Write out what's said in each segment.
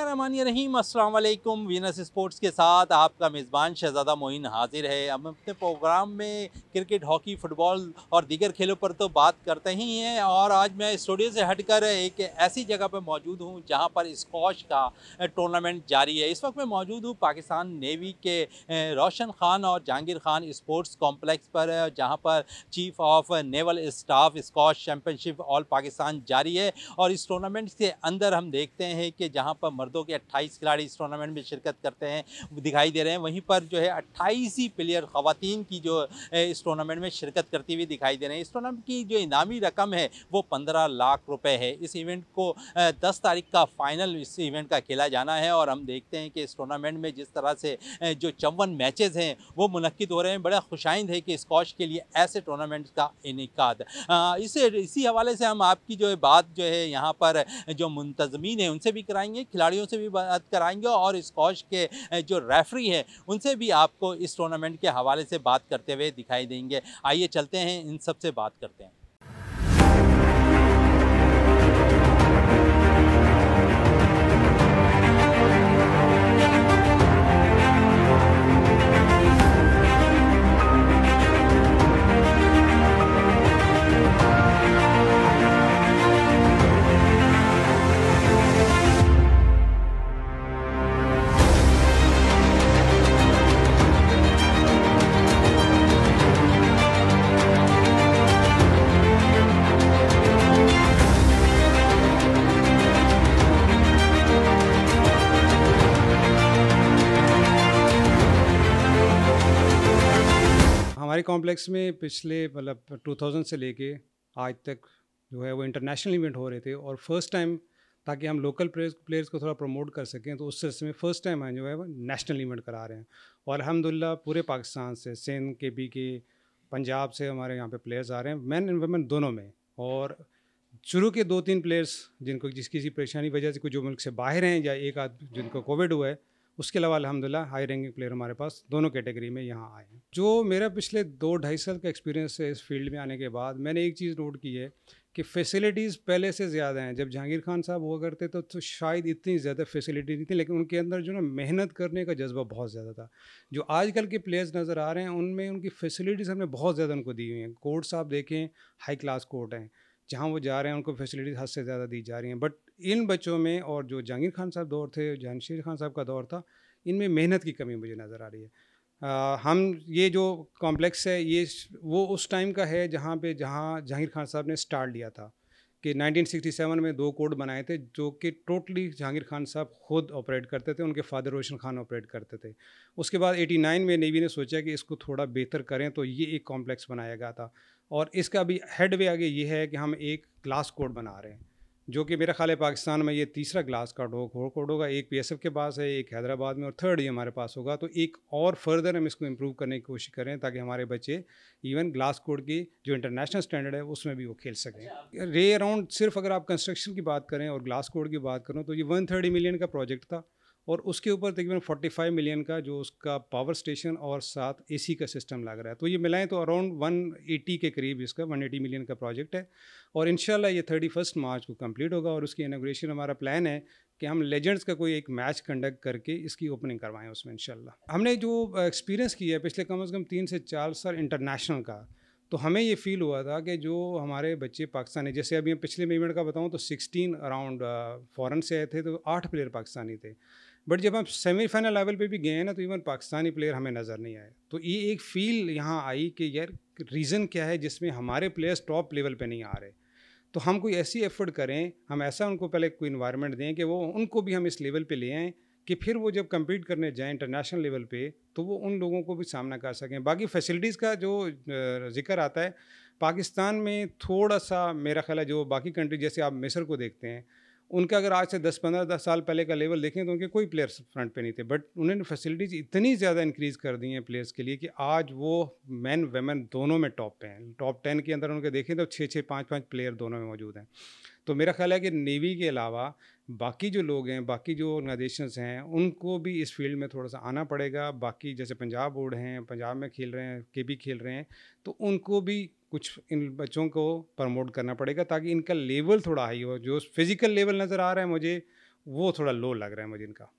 बसमिलकुम Venus sports के साथ आपका मेज़बान शहजादा मोइन हाजिर है हम अपने प्रोग्राम में क्रिकेट हॉकी फुटबॉल और दीगर खेलों पर तो बात करते ही हैं और आज मैं स्टूडियो से हटकर एक ऐसी जगह पर मौजूद हूँ जहाँ पर स्कॉश का टूर्नामेंट जारी है इस वक्त मैं मौजूद हूँ पाकिस्तान नेवी के रोशन खान और जहांगीर खान स्पोर्ट्स कॉम्प्लेक्स पर जहाँ पर chief of naval staff squash championship all Pakistan जारी है और इस टूर्नामेंट के अंदर हम देखते हैं कि जहाँ पर मर्दों के 28 खिलाड़ी इस टूर्नामेंट में शिरकत करते हैं दिखाई दे रहे हैं वहीं पर जो है अट्ठाईस ही प्लेयर ख़वान की जो इस टूर्नामेंट में शिरकत करती हुई दिखाई दे रहे हैं इस टूर्नामेंट की जो इनामी रकम है वो पंद्रह लाख रुपये है इस इवेंट को दस तारीख का फाइनल इस इवेंट का खेला जाना है और हम देखते हैं कि इस टूर्नामेंट में जिस तरह से जो चौवन मैच हैं वो मुनद हो रहे हैं बड़ा खुशाइंद है कि स्कॉश के लिए ऐसे टूर्नामेंट का इनका इस इसी हवाले से हम आपकी जो है बात जो है यहाँ पर जो मुंतजमीन है उनसे भी कराएंगे खिलाड़ियों खिलाड़ियों से भी बात कराएंगे और स्कॉश के जो रेफरी हैं उनसे भी आपको इस टूर्नामेंट के हवाले से बात करते हुए दिखाई देंगे आइए चलते हैं इन सबसे बात करते हैं कॉम्प्लेक्स में पिछले मतलब 2000 से लेके आज तक जो है वो इंटरनेशनल इवेंट हो रहे थे और फर्स्ट टाइम ताकि हम लोकल प्लेयर्स को थोड़ा प्रमोट कर सकें तो उस सिलसिले में फ़र्स्ट टाइम हम जो है वो नेशनल इवेंट करा रहे हैं और अलहमदिल्ला पूरे पाकिस्तान से सिंध के बी के पंजाब से हमारे यहाँ पे प्लेयर्स आ रहे हैं मैन एंड वमेन दोनों में और शुरू के दो तीन प्लेयर्स जिनको जिस किसी परेशानी वजह से कुछ जो मुल्क से बाहर हैं या एक आध जिनको कोविड हुआ है उसके अलावा अलहमदिल्ला हाई रैंकिंग प्लेयर हमारे पास दोनों कैटेगरी में यहाँ आए हैं जो मेरा पिछले दो ढाई साल का एक्सपीरियंस है इस फील्ड में आने के बाद मैंने एक चीज़ नोट की है कि फैसिलिटीज़ पहले से ज़्यादा हैं जब जहांगीर खान साहब हुआ करते तो, तो शायद इतनी ज़्यादा फैसिलिटी नहीं थी लेकिन उनके अंदर जो ना मेहनत करने का जज्बा बहुत ज़्यादा था जो आजकल के प्लेयर्स नज़र आ रहे हैं उनमें उनकी फैसिलिटीज़ हमने बहुत ज़्यादा उनको दी हुई हैं कोर्ट्स आप देखें हाई क्लास कोर्ट हैं जहाँ वो जा रहे हैं उनको फैसिलिटीज़ हद से ज़्यादा दी जा रही हैं बट इन बच्चों में और जो जहांगीर खान साहब दौर थे जहानशीर खान साहब का दौर था इनमें मेहनत की कमी मुझे नज़र आ रही है आ, हम ये जो कॉम्प्लेक्स है ये वो उस टाइम का है जहाँ पे जहाँ जहांगीर खान साहब ने स्टार्ट लिया था कि 1967 में दो कोड बनाए थे जो कि टोटली जहांगीर खान साहब खुद ऑपरेट करते थे उनके फादर रोशन खान ऑपरेट करते थे उसके बाद 89 में नेवी ने सोचा कि इसको थोड़ा बेहतर करें तो ये एक कॉम्प्लेक्स बनाया गया था और इसका अभी हेड आगे ये है कि हम एक क्लास कोड बना रहे हैं जो कि मेरा ख्याल है पाकिस्तान में ये तीसरा ग्लास का डोक हो कोड होगा एक पी के पास है एक हैदराबाद में और थर्ड ही हमारे पास होगा तो एक और फर्दर हम इसको इम्प्रूव करने की कोशिश करें ताकि हमारे बच्चे इवन ग्लास कोड की जो इंटरनेशनल स्टैंडर्ड है उसमें भी वो खेल सकें रे अच्छा, अराउंड सिर्फ अगर आप कंस्ट्रक्शन की बात करें और ग्लास कोड की बात करूँ तो ये वन मिलियन का प्रोजेक्ट था और उसके ऊपर तकरीबन 45 मिलियन का जो उसका पावर स्टेशन और साथ एसी का सिस्टम लग रहा है तो ये मिलाएं तो अराउंड 180 के करीब इसका 180 मिलियन का प्रोजेक्ट है और इन ये थर्टी फर्स्ट मार्च को कंप्लीट होगा और उसकी इनाग्रेशन हमारा प्लान है कि हम लेजेंड्स का कोई एक मैच कंडक्ट करके इसकी ओपनिंग करवाएं उसमें इन हमने जो एक्सपीरियंस किया है पिछले कम अज़ कम तीन से चार साल इंटरनेशनल का तो हमें ये फील हुआ था कि जो हमारे बच्चे पाकिस्तानी जैसे अभी हम पिछले इवेंट का बताऊँ तो सिक्सटीन अराउंड फ़ॉरन से आए थे तो आठ प्लेयर पाकिस्तानी थे बट जब हम सेमीफाइनल लेवल पे भी गए हैं ना तो इवन पाकिस्तानी प्लेयर हमें नज़र नहीं आए तो ये एक फील यहाँ आई कि यार रीज़न क्या है जिसमें हमारे प्लेयर्स टॉप लेवल पे नहीं आ रहे तो हम कोई ऐसी एफर्ट करें हम ऐसा उनको पहले कोई इन्वायरमेंट दें कि वो उनको भी हम इस लेवल पर ले आएँ कि फिर वो जब कम्पीट करने जाएँ इंटरनेशनल लेवल पर तो वो उन लोगों को भी सामना कर सकें बाकी फैसिलिटीज़ का जो जिक्र आता है पाकिस्तान में थोड़ा सा मेरा ख्याल है जो बाकी कंट्री जैसे आप मिस्र को देखते हैं उनका अगर आज से दस पंद्रह दस साल पहले का लेवल देखें तो उनके कोई प्लेयर्स फ्रंट पे नहीं थे बट उन्होंने फैसिलिटीज़ इतनी ज़्यादा इंक्रीज़ कर दी हैं प्लेयर्स के लिए कि आज वो मैन वेमेन दोनों में टॉप पे हैं टॉप टेन के अंदर उनके देखें तो छः छः पाँच पाँच प्लेयर दोनों में मौजूद हैं तो मेरा ख्याल है कि नेवी के अलावा बाकी जो लोग हैं बाकी जो ऑर्गनाइजेशन हैं उनको भी इस फील्ड में थोड़ा सा आना पड़ेगा बाकी जैसे पंजाब बोर्ड हैं पंजाब में खेल रहे हैं के भी खेल रहे हैं तो उनको भी कुछ इन बच्चों को प्रमोट करना पड़ेगा ताकि इनका लेवल थोड़ा हाई हो जो फिज़िकल लेवल नज़र आ रहा है मुझे वो थोड़ा लो लग रहा है मुझे इनका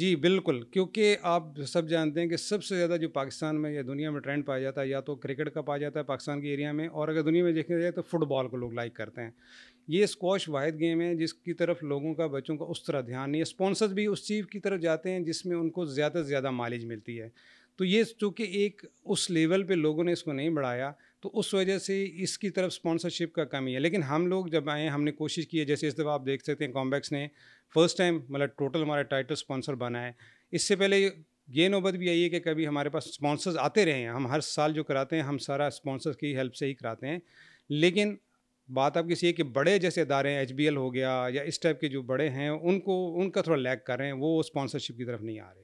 जी बिल्कुल क्योंकि आप सब जानते हैं कि सबसे ज़्यादा जो पाकिस्तान में या दुनिया में ट्रेंड पाया जाता है या तो क्रिकेट का पाया जाता है पाकिस्तान के एरिया में और अगर दुनिया में देखा जाए तो फुटबॉल को लोग लाइक करते हैं ये स्कॉश वाहिद गेम है जिसकी तरफ लोगों का बच्चों का उस तरह ध्यान नहीं है स्पॉन्सर्स भी उस चीज़ की तरफ जाते हैं जिसमें उनको ज़्यादा से ज़्यादा मालिज मिलती है तो ये चूँकि एक उस लेवल पे लोगों ने इसको नहीं बढ़ाया तो उस वजह से इसकी तरफ स्पॉन्सरशिप का कमी है लेकिन हम लोग जब आए हमने कोशिश की है जैसे इस दफ़ा आप देख सकते हैं कॉम्बैक्स ने फर्स्ट टाइम मतलब टोटल हमारा टाइटल स्पॉन्सर बना है इससे पहले ये नौबत भी आई है कि कभी हमारे पास स्पॉन्सर्स आते रहे हैं हम हर साल जो कराते हैं हम सारा स्पॉन्सर्स की हेल्प से ही कराते हैं लेकिन बात आप किसी है कि बड़े जैसे इदारे हैं एच हो गया या इस टाइप के जो बड़े हैं उनको उनका थोड़ा लैक कर रहे हैं वो स्पॉन्सरशिप की तरफ नहीं आ रहे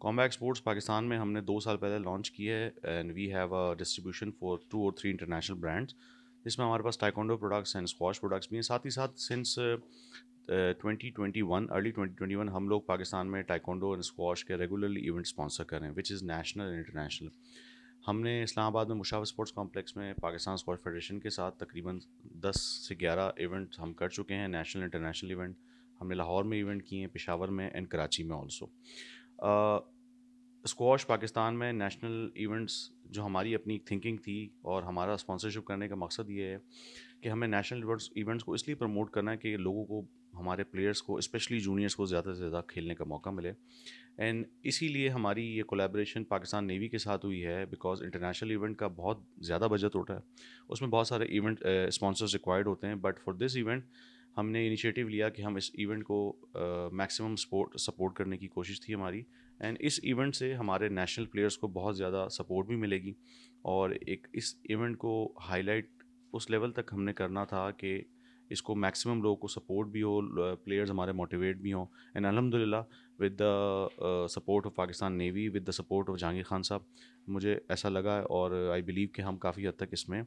कॉम्बैक स्पोर्ट्स पाकिस्तान में हमने दो साल पहले लॉन्च की है and we have a distribution for two और थ्री इंटरनेशनल ब्रांड्स जिसमें हमारे पास taekwondo products and squash products भी हैं साथ ही साथ since twenty twenty one early twenty twenty one हम लोग पाकिस्तान में टाइकोंडो एंड स्कॉश के रेगुलरली इवेंट स्पॉन्सर करें which is national and international हमने इस्लामाबाद में मुशाव स्पोर्ट्स कॉम्प्लेक्स में पाकिस्तान स्पोर्ट्स फेडरेशन के साथ तकरीबन 10 से 11 इवेंट हम कर चुके हैं नेशनल इंटरनेशनल इवेंट हमने लाहौर में इवेंट किए हैं पिशावर में एंड कराची में ऑल्सो स्क्वाश पाकिस्तान में नेशनल इवेंट्स जो हमारी अपनी थिंकिंग थी और हमारा स्पॉन्सरशिप करने का मकसद ये है कि हमें नेशनल इवेंट्स को इसलिए प्रमोट करना है कि लोगों को हमारे प्लेयर्स को स्पेशली जूनियर्स को ज़्यादा से ज़्यादा खेलने का मौका मिले एंड इसीलिए हमारी ये कोलेब्रेशन पाकिस्तान नेवी के साथ हुई है बिकॉज इंटरनेशनल इवेंट का बहुत ज़्यादा बजट होता है उसमें बहुत सारे इवेंट स्पॉन्सर्स रिक्वायर्ड होते हैं बट फॉर दिस इवेंट हमने इनिशिएटिव लिया कि हम इस इवेंट को मैक्सिमम सपोर्ट सपोर्ट करने की कोशिश थी हमारी एंड इस इवेंट से हमारे नेशनल प्लेयर्स को बहुत ज़्यादा सपोर्ट भी मिलेगी और एक इस इवेंट को हाईलाइट उस लेवल तक हमने करना था कि इसको मैक्सिमम लोगों को सपोर्ट भी हो प्लेयर्स हमारे मोटिवेट भी हों एंड अलहमदिल्ला with the support of Pakistan navy with the support of Jahangir Khan साहब मुझे ऐसा लगा और आई बिलीव कि हम काफ़ी हद तक इसमें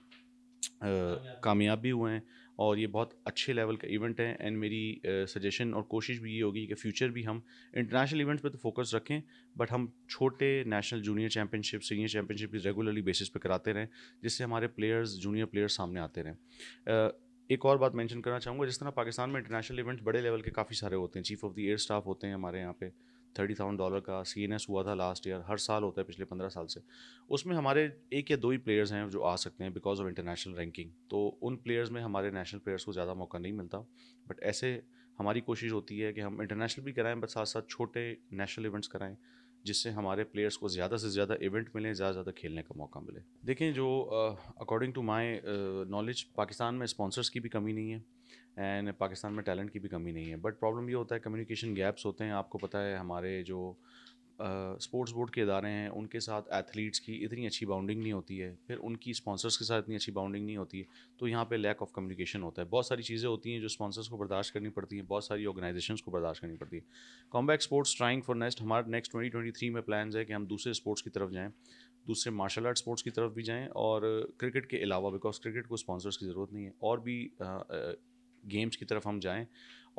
कामयाब भी हुए हैं और ये बहुत अच्छे लेवल का इवेंट है एंड मेरी सजेशन और कोशिश भी ये होगी कि फ्यूचर भी हम इंटरनेशनल इवेंट्स पे तो फोकस रखें बट हम छोटे national junior championship senior championship भी रेगुलरली बेसिस पे कराते रहें जिससे हमारे प्लेयर्स जूनियर प्लेयर्स सामने आते रहें uh, एक और बात मेंशन करना चाहूँगा जिस तरह पाकिस्तान में इंटरनेशनल इवेंट्स बड़े लेवल के काफ़ी सारे होते हैं chief of the air staff होते हैं हमारे यहाँ पे थर्टी थाउजेंड डॉलर का सी एन एस हुआ था लास्ट ईयर हर साल होता है पिछले पंद्रह साल से उसमें हमारे एक या दो ही प्लेयर्स हैं जो आ सकते हैं बिकॉज ऑफ इंटरनेशनल रैंकिंग तो उन प्लेयर्स में हमारे नेशनल प्लेयर्स को ज़्यादा मौका नहीं मिलता बट ऐसे हमारी कोशिश होती है कि हम इंटरनेशनल भी कराएं बट साथ साथ छोटे नेशनल इवेंट्स कराएं जिससे हमारे प्लेयर्स को ज़्यादा से ज़्यादा इवेंट मिले ज़्यादा से ज़्यादा खेलने का मौका मिले देखें जो according to my knowledge Pakistan में स्पॉन्सर्स की भी कमी नहीं है एंड पाकिस्तान में टैलेंट की भी कमी नहीं है बट प्रॉब्लम ये होता है कम्युनिकेशन गैप्स होते हैं आपको पता है हमारे जो uh, स्पोर्ट्स बोर्ड के इदारे हैं उनके साथ एथलीट्स की इतनी अच्छी बाउंडिंग नहीं होती है फिर उनकी स्पॉन्सर्स के साथ इतनी अच्छी बाउंडिंग नहीं होती है तो यहाँ पे लैक ऑफ कम्युनिकेशन होता है बहुत सारी चीज़ें होती हैं जो स्पॉन्सर्स को बर्दाश्त करनी पड़ती हैं बहुत सारी ऑर्गेनाइजेशन को बर्दाश्त करनी पड़ती है Combax sports trying for next हमारे नेक्स्ट ट्वेंटी ट्वेंटी थ्री में प्लान है कि हम दूसरे स्पोर्ट्स की तरफ जाएँ दूसरे मार्शल आर्ट स्पोर्ट्स की तरफ भी जाएँ और क्रिकेट के अलावा बिकॉज क्रिकेट को स्पॉन्सर्स की ज़रूरत नहीं है और भी गेम्स की तरफ हम जाएँ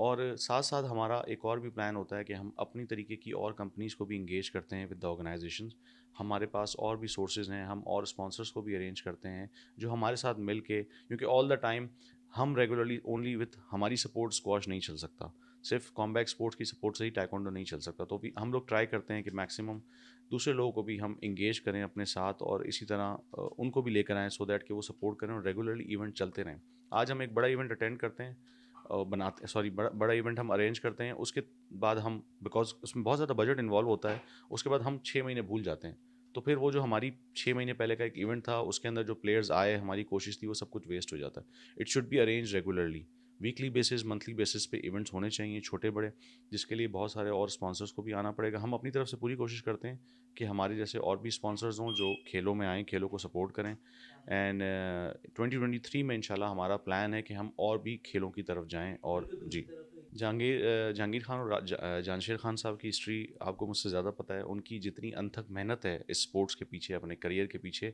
और साथ साथ हमारा एक और भी प्लान होता है कि हम अपनी तरीके की और कंपनीज़ को भी इंगेज करते हैं विद द ऑर्गेनाइजेशन हमारे पास और भी सोर्सेज हैं हम और स्पॉन्सर्स को भी अरेंज करते हैं जो हमारे साथ मिल के क्योंकि ऑल द टाइम हम रेगुलरली ओनली विथ हमारी सपोर्ट स्क्वाश नहीं चल सकता सिर्फ कॉम्बैक स्पोर्ट्स की सपोर्ट से ही टाइकोंडो नहीं चल सकता तो भी हम लोग ट्राई करते हैं कि मैक्सिमम दूसरे लोगों को भी हम इंगेज करें अपने साथ और इसी तरह उनको भी लेकर आएँ सो दैट कि वो सपोर्ट करें और रेगुलरली इवेंट चलते रहें आज हम एक बड़ा इवेंट अटेंड करते हैं बनाते सॉरी बड़ा बड़ा इवेंट हम अरेंज करते हैं उसके बाद हम बिकॉज उसमें बहुत ज़्यादा बजट इन्वॉल्व होता है उसके बाद हम छः महीने भूल जाते हैं तो फिर वो जो हमारी छः महीने पहले का एक इवेंट था उसके अंदर जो प्लेयर्स आए हमारी कोशिश थी वो सब कुछ वेस्ट हो जाता है it should be arrange regularly weekly basis monthly basis पे इवेंट्स होने चाहिए छोटे बड़े जिसके लिए बहुत सारे और स्पॉन्सर्स को भी आना पड़ेगा हम अपनी तरफ से पूरी कोशिश करते हैं कि हमारे जैसे और भी स्पॉन्सर्स हों जो खेलों में आएँ खेलों को सपोर्ट करें एंड ट्वेंटी ट्वेंटी थ्री में इनशाला हमारा प्लान है कि हम और भी खेलों की तरफ जाएँ और जी जहांगीर uh, जहांगीर खान और uh, जानशेर खान साहब की हिस्ट्री आपको मुझसे ज़्यादा पता है उनकी जितनी अनथक मेहनत है इस स्पोर्ट्स के पीछे अपने करियर के पीछे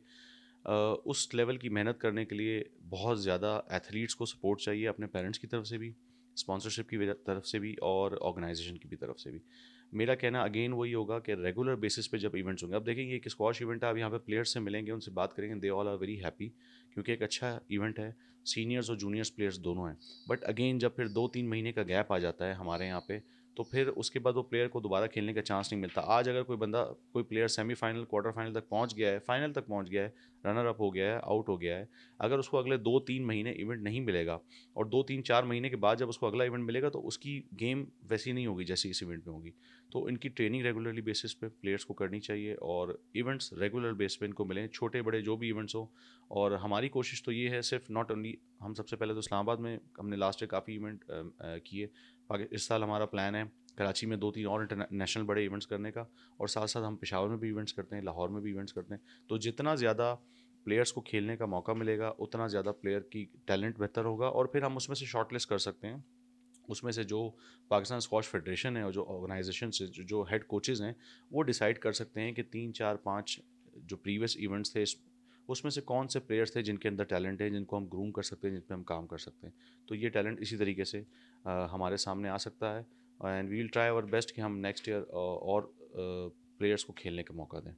उस लेवल की मेहनत करने के लिए बहुत ज़्यादा एथलीट्स को सपोर्ट चाहिए अपने पेरेंट्स की तरफ से भी स्पॉन्सरशिप की तरफ से भी और ऑर्गेनाइजेशन की भी तरफ से भी मेरा कहना अगेन वही होगा कि रेगुलर बेसिस पे जब इवेंट्स होंगे अब देखेंगे एक स्कॉश इवेंट है आप यहाँ पे प्लेयर्स से मिलेंगे उनसे बात करेंगे they all are very happy क्योंकि एक अच्छा इवेंट है सीनियर्स और जूनियर्स प्लेयर्स दोनों हैं बट अगेन जब फिर दो तीन महीने का गैप आ जाता है हमारे यहाँ पे तो फिर उसके बाद वो प्लेयर को दोबारा खेलने का चांस नहीं मिलता आज अगर कोई बंदा कोई प्लेयर सेमीफाइनल क्वार्टर फाइनल तक पहुंच गया है फाइनल तक पहुंच गया है रनर अप हो गया है आउट हो गया है अगर उसको अगले दो तीन महीने इवेंट नहीं मिलेगा और दो तीन चार महीने के बाद जब उसको अगला इवेंट मिलेगा तो उसकी गेम वैसी नहीं होगी जैसी इस इवेंट में होगी तो इनकी ट्रेनिंग रेगुलरली बेसिस पे प्लेयर्स को करनी चाहिए और इवेंट्स रेगुलर बेस पे इनको मिलें छोटे बड़े जो भी इवेंट्स हो और हमारी कोशिश तो ये है सिर्फ नॉट ओनली हम सबसे पहले तो इस्लामाबाद में हमने लास्ट ईयर काफ़ी इवेंट किए इस साल हमारा प्लान है कराची में दो तीन और इंटरनेशनल बड़े इवेंट्स करने का और साथ साथ हम पेशावर में भी इवेंट्स करते हैं लाहौर में भी इवेंट्स करते हैं तो जितना ज़्यादा प्लेयर्स को खेलने का मौका मिलेगा उतना ज़्यादा प्लेयर की टैलेंट बेहतर होगा और फिर हम उसमें से शॉर्टलिस्ट कर सकते हैं उसमें से जो पाकिस्तान स्कॉश फेडरेशन है और जो ऑर्गेनाइजेशन से जो हेड कोचेज़ हैं वो डिसाइड कर सकते हैं कि तीन चार पाँच जो प्रीवियस इवेंट्स थे उसमें से कौन से प्लेयर्स थे जिनके अंदर टैलेंट है जिनको हम ग्रूम कर सकते हैं जिन पर हम काम कर सकते हैं तो ये टैलेंट इसी तरीके से हमारे सामने आ सकता है and we will try our best कि हम नेक्स्ट ईयर और प्लेयर्स को खेलने का मौका दें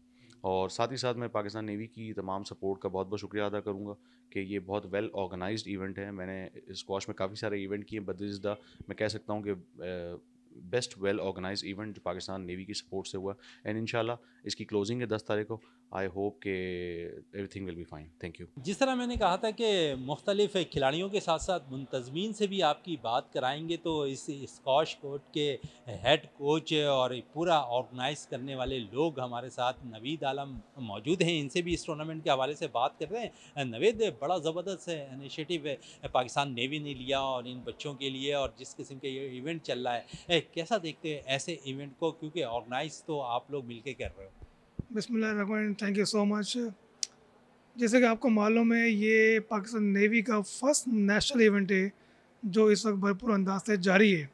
और साथ ही साथ मैं पाकिस्तान नेवी की तमाम सपोर्ट का बहुत बहुत शुक्रिया अदा करूँगा कि ये बहुत वेल ऑर्गेनाइज इवेंट है मैंने स्कॉश में काफ़ी सारे इवेंट किए बदिजदा मैं कह सकता हूँ कि बेस्ट वेल ऑर्गेनाइज इवेंट जो पाकिस्तान नेवी की सपोर्ट से हुआ एंड इन इसकी क्लोजिंग है दस तारीख को आई होप के everything will be fine thank you जिस तरह मैंने कहा था कि मुख्तलिफ खिलाड़ियों के साथ साथ मुंतजमीन से भी आपकी बात कराएंगे तो इस स्कॉश कोर्ट के हेड कोच और पूरा ऑर्गेनाइज करने वाले लोग हमारे साथ नवीद आलम मौजूद हैं इनसे भी इस टूर्नामेंट के हवाले से बात कर रहे हैं नवेद बड़ा ज़बरदस्त इनिशिएटिव पाकिस्तान नेवी ने लिया और इन बच्चों के लिए और जिस किस्म के ये इवेंट चल रहा है कैसा देखते हैं ऐसे इवेंट को क्योंकि ऑर्गेनाइज तो आप लोग के कर रहे हो बिसमिल्ल थैंक यू सो मच जैसे कि आपको मालूम है ये पाकिस्तान नेवी का फर्स्ट नेशनल इवेंट है जो इस वक्त भरपूर अंदाज से जारी है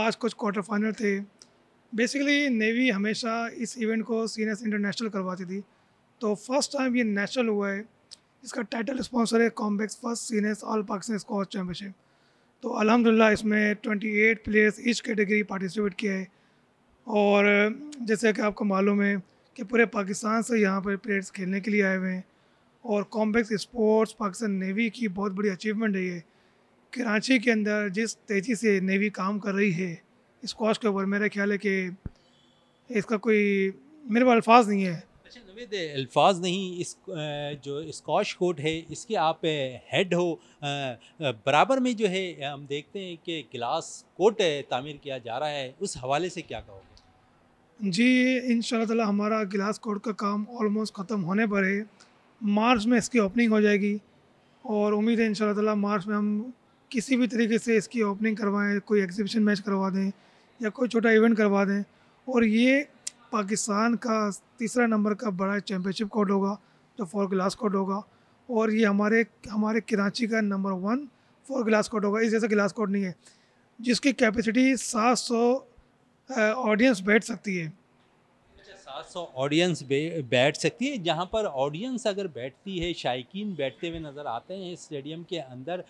आज कुछ क्वार्टर फाइनल थे बेसिकली नेवी हमेशा इस इवेंट को सीनियस इंटरनेशनल करवाती थी तो फर्स्ट टाइम ये नेशनल हुआ है इसका टाइटल स्पॉन्सर है कॉम्बैक्स फर्स्ट सीनियस ऑल पाकिस्तान स्कॉच चैम्पियनशिप तो अलहमदिल्ला इसमें 28 प्लेयर्स ईच कैटेगरी पार्टिसिपेट किया है और जैसे कि आपको मालूम है कि पूरे पाकिस्तान से यहाँ पर प्लेयर्स खेलने के लिए आए हुए हैं और कॉम्पैक्स स्पोर्ट्स पाकिस्तान नेवी की बहुत बड़ी अचीवमेंट है ये कराची के अंदर जिस तेज़ी से नेवी काम कर रही है स्कॉश के ऊपर मेरा ख्याल है कि इसका कोई मेरे पास अल्फाज नहीं है अच्छा अल्फाज नहीं इस जो स्कॉश कोट है इसके आप हेड हो बराबर में जो है हम देखते हैं कि गिलास कोट तामीर किया जा रहा है उस हवाले से क्या कहो जी इन ताला हमारा गिलास कोड का काम ऑलमोस्ट ख़त्म होने पर है मार्च में इसकी ओपनिंग हो जाएगी और उम्मीद है इन ताला मार्च में हम किसी भी तरीके से इसकी ओपनिंग करवाएं कोई एग्जीबिशन मैच करवा दें या कोई छोटा इवेंट करवा दें और ये पाकिस्तान का तीसरा नंबर का बड़ा चैम्पियनशिप कोड होगा जो फोर ग्लास कोड होगा और ये हमारे हमारे कराची का number one four glass code होगा इस जैसा ग्लास कोड नहीं है जिसकी कैपेसिटी सात सौ ऑडियंस बैठ सकती है सात सौ ऑडियंस बैठ सकती है जहाँ पर ऑडियंस अगर बैठती है शायकीन बैठते हुए नज़र आते हैं स्टेडियम के अंदर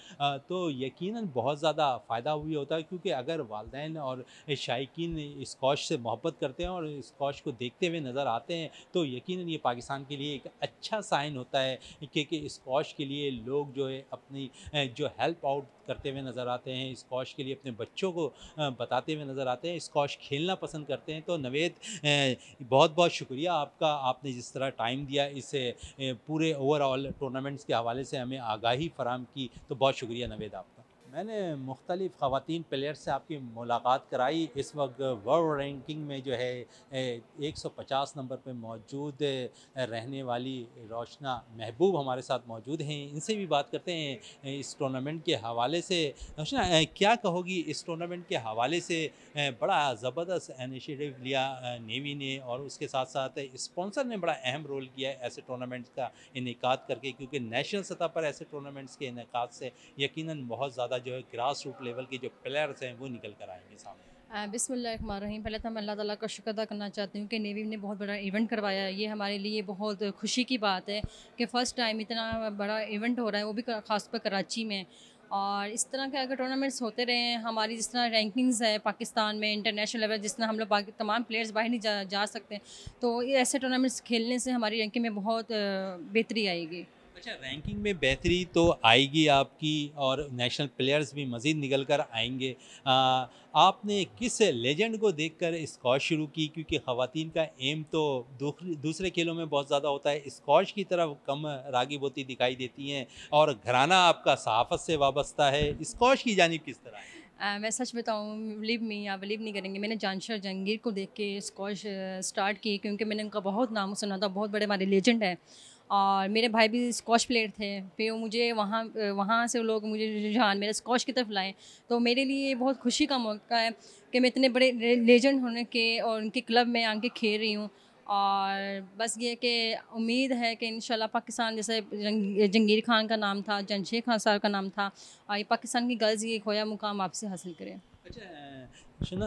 तो यकीनन बहुत ज़्यादा फ़ायदा हुई होता है क्योंकि अगर वालदेन और शायकीन स्कॉश से मोहब्बत करते हैं और स्कॉश को देखते हुए नज़र आते हैं तो यकीन ये पाकिस्तान के लिए एक अच्छा साइन होता है क्योंकि स्कॉश के लिए लोग जो है अपनी जो हेल्प आउट करते हुए नज़र आते हैं स्कॉश के लिए अपने बच्चों को बताते हुए नज़र आते हैं स्कॉश खेलना पसंद करते हैं तो नवेद बहुत बहुत बहुत शुक्रिया आपका आपने जिस तरह टाइम दिया इस पूरे ओवरऑल टूर्नामेंट्स के हवाले से हमें आगाही फराम की तो बहुत शुक्रिया नवेद आपका मैंने मुख्तलिफ़ ख़वान प्लेयर से आपकी मुलाकात कराई इस वक्त वर्ल्ड रैंकिंग में जो है 150 नंबर पर मौजूद रहने वाली रोशना महबूब हमारे साथ मौजूद हैं इनसे भी बात करते हैं इस टूर्नामेंट के हवाले से रोशना क्या कहोगी इस टूर्नामेंट के हवाले से बड़ा ज़बरदस्त इनिशिएटिव लिया नेवी ने और उसके साथ साथ स्पॉन्सर ने बड़ा अहम रोल किया ऐसे टूर्नामेंट्स का इनका करके क्योंकि नेशनल सतह पर ऐसे टूर्नामेंट्स के इनका से यकीन बहुत ज़्यादा जो है ग्रास रूट लेवल के जो प्लेयर्स हैं वो निकल कर आएंगे सामने रही पहले तो मैं अल्लाह ताला का शुक्र अदा करना चाहती हूँ कि नेवी ने बहुत बड़ा इवेंट करवाया है ये हमारे लिए बहुत खुशी की बात है कि फ़र्स्ट टाइम इतना बड़ा इवेंट हो रहा है वो भी खासकर पर कराची में और इस तरह के अगर टूर्नामेंट्स होते रहे हमारी जिस तरह रैंकिंग्स है पाकिस्तान में इंटरनेशनल लेवल जिस तरह हम लोग तमाम प्लेयर्स बाहर नहीं जा, जा सकते तो ऐसे टूर्नामेंट्स खेलने से हमारी रैंकिंग में बहुत बेहतरी आएगी अच्छा रैंकिंग में बेहतरी तो आएगी आपकी और नेशनल प्लेयर्स भी मज़ीद निकल कर आएंगे आ, आपने किस लेजेंड को देखकर स्कॉश शुरू की क्योंकि ख़वातीन का एम तो दूसरे खेलों में बहुत ज़्यादा होता है स्कॉश की तरफ कम रागी बोती दिखाई देती हैं और घराना आपका सहाफ़त से वाबस्ता है स्कॉश की जानब किस तरह है आ, मैं सच बताऊँ बिलीव नहीं या बिलीव नहीं करेंगे मैंने जानशर जहांगीर को देख के स्कॉश स्टार्ट की क्योंकि मैंने उनका बहुत नाम सुना था बहुत बड़े हमारे लेजेंड हैं और मेरे भाई भी स्कॉच प्लेयर थे फिर वो मुझे वहाँ वहाँ से लोग मुझे रुझान मेरे स्कॉच की तरफ लाए तो मेरे लिए बहुत खुशी का मौका है कि मैं इतने बड़े लेजेंड होने के और उनके क्लब में आके खेल रही हूँ और बस ये कि उम्मीद है कि इन पाकिस्तान जैसे जंगीर खान का नाम था जनशेर खान साहब का नाम था और ये पाकिस्तान की गर्ल्स ये खोया मुकाम आपसे हासिल करें अच्छा शना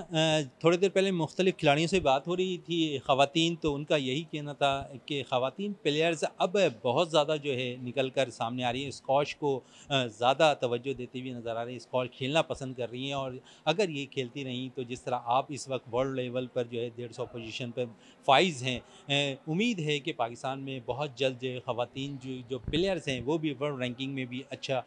थोड़ी देर पहले मुख्तलिफ खिलाड़ियों से बात हो रही थी ख़वान तो उनका यही कहना था कि ख़वान प्लेयर्स अब बहुत ज़्यादा जो है निकल कर सामने आ रही हैं स्कॉश को ज़्यादा तवज्जो देती हुई नज़र आ रही है स्कॉश खेलना पसंद कर रही हैं और अगर ये खेलती रहीं तो जिस तरह आप इस वक्त वर्ल्ड लेवल पर जो है डेढ़ सौ पोजिशन पर फाइज हैं उम्मीद है कि पाकिस्तान में बहुत जल्द जो ख़वान जो जो प्लेयर्स हैं वो भी वर्ल्ड रैंकिंग में भी अच्छा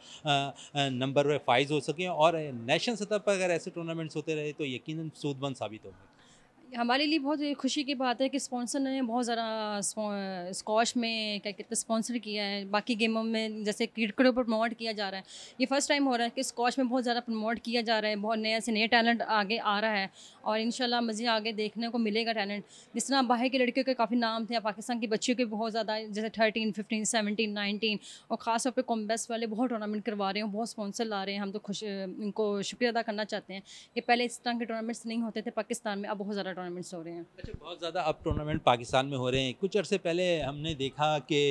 नंबर पर फाइज हो सकें और नेशनल सतह पर अगर ऐसे टूर्नामेंट्स होते रहे है तो यकीन सूदमंद साबित होगा हमारे लिए बहुत खुशी की बात है कि स्पॉन्सर ने बहुत ज़रा स्कॉश में क्या कहते हैं स्पॉन्सर किया है बाकी गेमों में जैसे क्रिकेटों पर प्रमोट किया जा रहा है ये फर्स्ट टाइम हो रहा है कि स्कॉश में बहुत ज़्यादा प्रमोट किया जा रहा है बहुत नया से नया टैलेंट आगे आ रहा है और इन मज़ीद आगे देखने को मिलेगा टैलेंट जिस तरह बाहर की लड़कियों के काफ़ी नाम थे पाकिस्तान की बच्चियों के बहुत ज़्यादा जैसे थर्टीन फिफ्टीन सेवनटीन नाइनटीन और ख़ासतौर पर कॉम्बेस वाले बहुत टूर्नामेंट करवा रहे हैं बहुत स्पॉन्सर ला रहे हैं हम तो खुश इनको शुक्रिया अदा करना चाहते हैं कि पहले इस तरह के टूर्नामेंट्स नहीं होते थे पाकिस्तान में अब बहुत ज़्यादा टूर्नामेंट्स हो रहे हैं अच्छा बहुत ज़्यादा अब टूर्नामेंट पाकिस्तान में हो रहे हैं कुछ अर्से पहले हमने देखा कि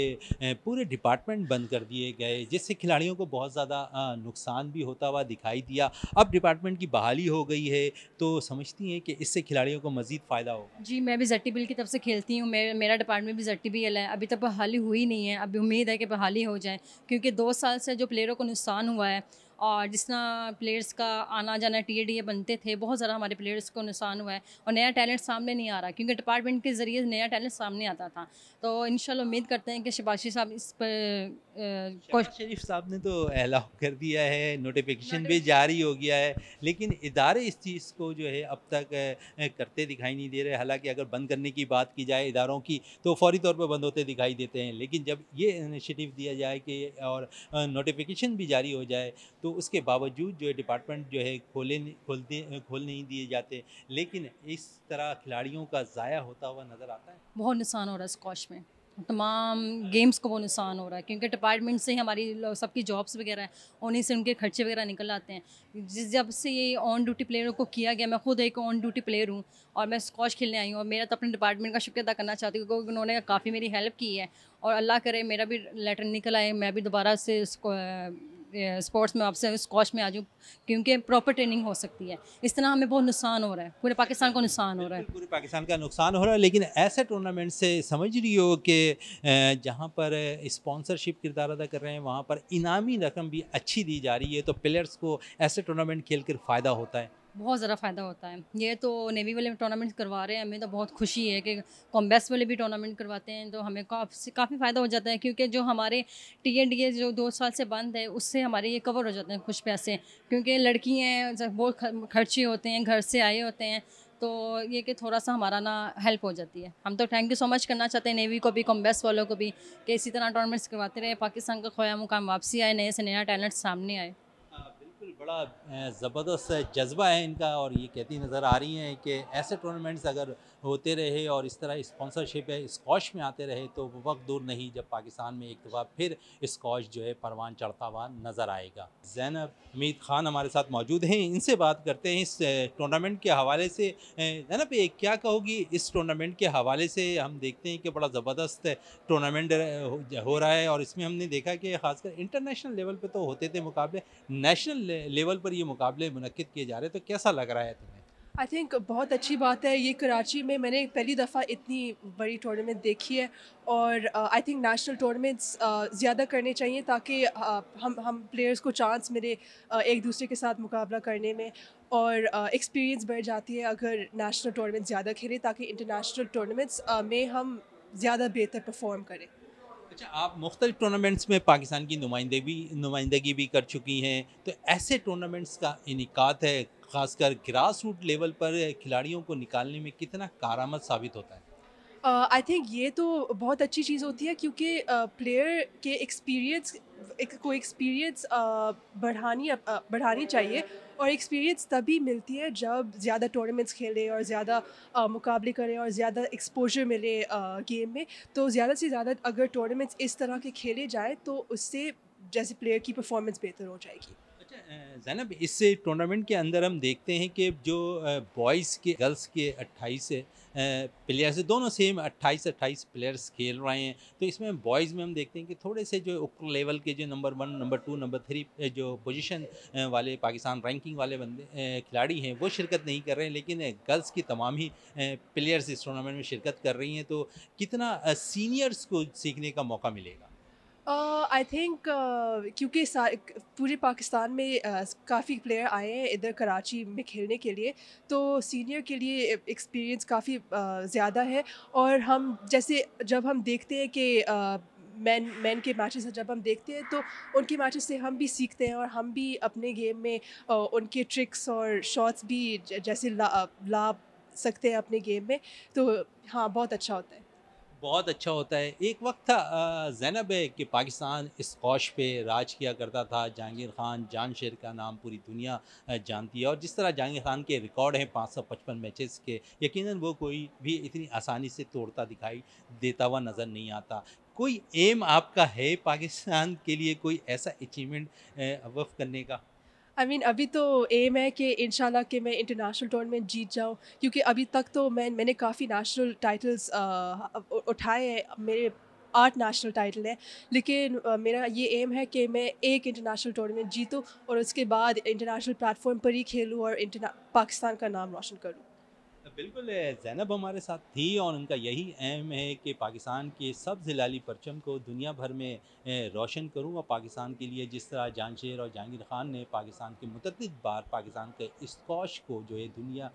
पूरे डिपार्टमेंट बंद कर दिए गए जिससे खिलाड़ियों को बहुत ज़्यादा नुकसान भी होता हुआ दिखाई दिया अब डिपार्टमेंट की बहाली हो गई है तो समझती समझती हैं कि इससे खिलाड़ियों को मजीद फ़ायदा हो जी मैं भी जट्टी बिल की तरफ से खेलती हूँ मेरा डिपार्टमेंट भी जट्टी बिल है अभी तक बहाली हुई नहीं है अभी उम्मीद है कि बहाली हो जाए क्योंकि दो साल से जो प्लेयरों को नुकसान हुआ है और जिस तरह प्लेयर्स का आना जाना टी ए डी ए बनते थे बहुत ज़्यादा हमारे प्लेयर्स को नुकसान हुआ है और नया टैलेंट सामने नहीं आ रहा क्योंकि डिपार्टमेंट के ज़रिए नया टैलेंट सामने आता था तो इन उम्मीद करते हैं कि शबाशी साहब इस पर शरीफ साहब ने तो अलाउ कर दिया है नोटिफिकेशन भी जारी हो गया है लेकिन इदारे इस चीज़ को जो है अब तक करते दिखाई नहीं दे रहे हालांकि अगर बंद करने की बात की जाए इदारों की तो फौरी तौर पर बंद होते दिखाई देते हैं लेकिन जब ये इनिशिएटिव दिया जाए कि और नोटिफिकेशन भी जारी हो जाए तो उसके बावजूद जो है डिपार्टमेंट जो है खोले खोलते खोल नहीं दिए जाते लेकिन इस तरह खिलाड़ियों का ज़ाया होता हुआ नज़र आता है बहुत नुकसान हो रहा है स्कॉश में तमाम गेम्स को वो नुकसान हो रहा है क्योंकि डिपार्टमेंट से हमारी सबकी जॉब्स वगैरह हैं उन्हीं से उनके खर्चे वगैरह निकल आते हैं जिस जब से ये ऑन ड्यूटी प्लेयरों को किया गया मैं खुद एक ऑन ड्यूटी प्लेयर हूँ और मैं स्कॉच खेलने आई हूँ और मेरा तो अपने डिपार्टमेंट का शुक्र अदा करना चाहती हूँ क्योंकि उन्होंने काफ़ी मेरी हेल्प की है और अल्लाह करे मेरा भी लेटर निकल आए मैं भी दोबारा से स्पोर्ट्स में आपसे स्कॉश में आ जाऊँ क्योंकि प्रॉपर ट्रेनिंग हो सकती है इस तरह हमें बहुत नुकसान हो रहा है पूरे पाकिस्तान को नुकसान हो रहा है पूरे पाकिस्तान का नुकसान हो रहा है लेकिन ऐसे टूर्नामेंट से समझ रही हो कि जहाँ पर स्पॉन्सरशिप किरदार अदा कर रहे हैं वहाँ पर इनामी रकम भी अच्छी दी जा रही है तो प्लेयर्स को ऐसे टूर्नामेंट खेल कर फ़ायदा होता है बहुत ज़्यादा फ़ायदा होता है ये तो नेवी वाले टूर्नामेंट्स करवा रहे हैं हमें तो बहुत खुशी है कि कॉम्बेस वाले भी टूर्नामेंट करवाते हैं तो हमें काफ़ी काफ़ी फ़ायदा हो जाता है क्योंकि जो हमारे टी एन डी ए जो दो साल से बंद है उससे हमारे ये कवर हो जाते हैं कुछ पैसे क्योंकि लड़कियाँ बहुत खर्चे होते हैं घर से आए होते हैं तो ये कि थोड़ा सा हमारा ना हेल्प हो जाती है हम तो थैंक यू सो मच करना चाहते हैं नेवी को भी कॉम्बेस वालों को भी कि इसी तरह टूर्नामेंट्स करवाते रहे पाकिस्तान का खोया मुकाम वापसी आए नए से नया टैलेंट सामने आए बड़ा ज़बरदस्त जज्बा है इनका और ये कहती नज़र आ रही हैं कि ऐसे टूर्नामेंट्स अगर होते रहे और इस तरह स्पॉन्सरशिप है स्कॉश में आते रहे तो वक्त दूर नहीं जब पाकिस्तान में एक दफ़ा फिर स्कॉश जो है परवान चढ़ता हुआ नज़र आएगा जैनब हमीद खान हमारे साथ मौजूद हैं इनसे बात करते हैं इस टूर्नामेंट के हवाले से जैनब एक क्या कहोगी इस टूर्नामेंट के हवाले से हम देखते हैं कि बड़ा ज़बरदस्त टूर्नामेंट हो रहा है और इसमें हमने देखा कि खासकर इंटरनेशनल लेवल पर तो होते थे मुकाबले नेशनल लेवल पर ये मुकाबले मनक़द किए जा रहे तो कैसा लग रहा है तुम्हें आई थिंक बहुत अच्छी बात है ये कराची में मैंने पहली दफ़ा इतनी बड़ी टूर्नामेंट देखी है और आई थिंक नेशनल टूर्नामेंट्स ज़्यादा करने चाहिए ताकि uh, हम हम प्लेयर्स को चांस मिले uh, एक दूसरे के साथ मुकाबला करने में और एक्सपीरियंस uh, बढ़ जाती है अगर नेशनल टूर्नामेंट ज़्यादा खेलें ताकि इंटरनेशनल टूर्नामेंट्स uh, में हम ज़्यादा बेहतर परफॉर्म करें अच्छा आप मुख्तलि टूर्नामेंट्स में पाकिस्तान की नुमाइंदगी नुमाइंदगी भी कर चुकी हैं तो ऐसे टूर्नामेंट्स का इनका है खासकर ग्रास रूट लेवल पर खिलाड़ियों को निकालने में कितना कारामद साबित होता है आई थिंक ये तो बहुत अच्छी चीज़ होती है क्योंकि प्लेयर के एक्सपीरियंस को एक्सपीरियंस बढ़ानी बढ़ानी चाहिए और एक्सपीरियंस तभी मिलती है जब ज़्यादा टूर्नामेंट्स खेले और ज़्यादा मुकाबले करें और ज़्यादा एक्सपोजर मिले गेम में तो ज़्यादा से ज़्यादा अगर टूर्नामेंट्स इस तरह के खेले जाए तो उससे जैसे प्लेयर की परफॉर्मेंस बेहतर हो जाएगी जैनब इस टूर्नामेंट के अंदर हम देखते हैं कि जो बॉयज़ के गर्ल्स के 28 प्लेयर्स दोनों सेम 28 28 प्लेयर्स खेल रहे हैं तो इसमें बॉयज़ में हम देखते हैं कि थोड़े से जो ऊपर लेवल के जो number one number two number three जो पोजीशन वाले पाकिस्तान रैंकिंग वाले बंदे खिलाड़ी हैं वो शिरकत नहीं कर रहे हैं लेकिन गर्ल्स की तमाम ही प्लेयर्स इस टूर्नामेंट में शिरकत कर रही हैं तो कितना सीनियर्स को सीखने का मौका मिलेगा आई uh, थिंक uh, क्योंकि पूरे पाकिस्तान में uh, काफ़ी प्लेयर आए हैं इधर कराची में खेलने के लिए तो सीनियर के लिए एक्सपीरियंस काफ़ी ज़्यादा है और हम जैसे जब हम देखते हैं कि मैन मैन के मैचेस जब हम देखते हैं तो उनके मैचेस से हम भी सीखते हैं और हम भी अपने गेम में उनके ट्रिक्स और शॉट्स भी जैसे ला, ला सकते हैं अपने गेम में तो हाँ बहुत अच्छा होता है बहुत अच्छा होता है एक वक्त था जैनब है कि पाकिस्तान इस कौश पे राज किया करता था जहांगीर खान जान शेर का नाम पूरी दुनिया जानती है और जिस तरह जहांगीर खान के रिकॉर्ड हैं पाँच सौ पचपन मैचेस के यकीनन वो कोई भी इतनी आसानी से तोड़ता दिखाई देता हुआ नज़र नहीं आता कोई एम आपका है पाकिस्तान के लिए कोई ऐसा अचीवमेंट वफ करने का आई I मीन mean, अभी तो एम है कि इन कि मैं इंटरनेशनल टूर्नामेंट जीत जाऊँ क्योंकि अभी तक तो मैं मैंने काफ़ी नेशनल टाइटल्स उठाए हैं मेरे आठ नेशनल टाइटल हैं लेकिन आ, मेरा ये एम है कि मैं एक इंटरनेशनल टूर्नामेंट जीतूँ और उसके बाद इंटरनेशनल प्लेटफॉर्म पर ही खेलूँ और पाकिस्तान का नाम रोशन करूँ बिल्कुल जैनब हमारे साथ थी और उनका यही अहम है कि पाकिस्तान के सब जिलाली परचम को दुनिया भर में रोशन करूं और पाकिस्तान के लिए जिस तरह जानशेर और जहांगीर ख़ान ने पाकिस्तान के मुतद बार पाकिस्तान के स्कॉश को जो है दुनिया